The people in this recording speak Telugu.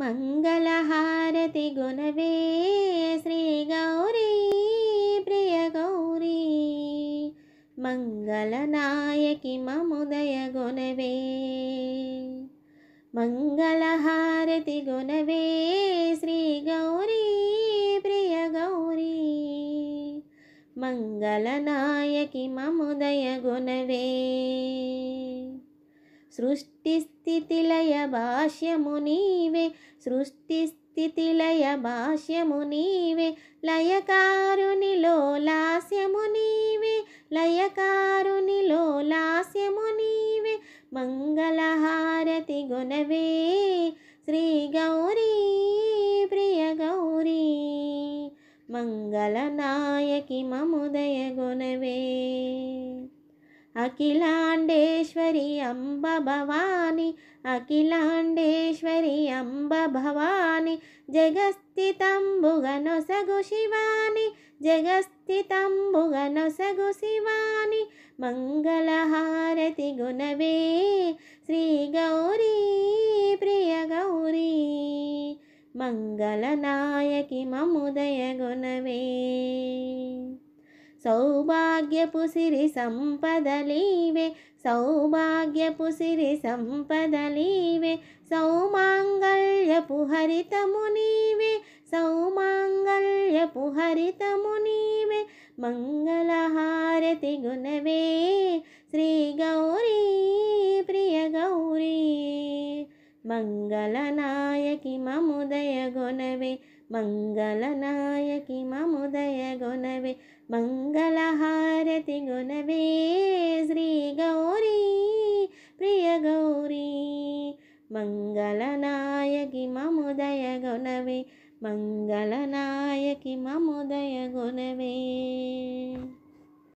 మంగళహారతి గుణవే శ్రీ గౌరీ ప్రియ గౌరీ మంగళనాయకి మముదయ గుణవే మంగళహారతి గుణవే శ్రీ గౌరీ ప్రియ గౌరీ మంగళనాయకి మముదయ గుణవే సృష్టి స్థితిలయ భాష్యము నీవే సృష్టి స్థితి లయ భాష్యము నీవే లయకారునిలో లాస్యము నీవే లయకారునిలో లాస్యము నీవే మంగళహారతి గుణవే శ్రీ గౌరీ ప్రియ గౌరీ మంగళనాయకి మముదయ గుణవే అఖిలాండేశ్వరి అంబ భవాని అఖిలాండేశ్వరి అంబ భవాని జగస్థితంబుగనొసగు శివాని జగస్థితంబుగనొసగు శివాని మంగళహారతి గుణవే శ్రీ గౌరీ ప్రియ గౌరీ మంగళనాయకి మముదయ గుణవే సౌభాగ్యపు సిరి సంపదలీవే సౌభాగ్యపు సిరి సంపదలీవే సౌమాంగళ్యపు హరితము నీవే సౌమాంగళ్యపు హరితము నీవే మంగళహారతి గుణవే శ్రీ గౌరీ ప్రియ గౌరీ మంగళనాయకి మముదయ గుణవే మంగళనాయకి మముదయ గుణవే మంగళహారతి గుణవే శ్రీ గౌరీ ప్రియ గౌరీ మంగళనాయకి మముదయ గుణవే మంగళనాయకి మముదయ గుణవే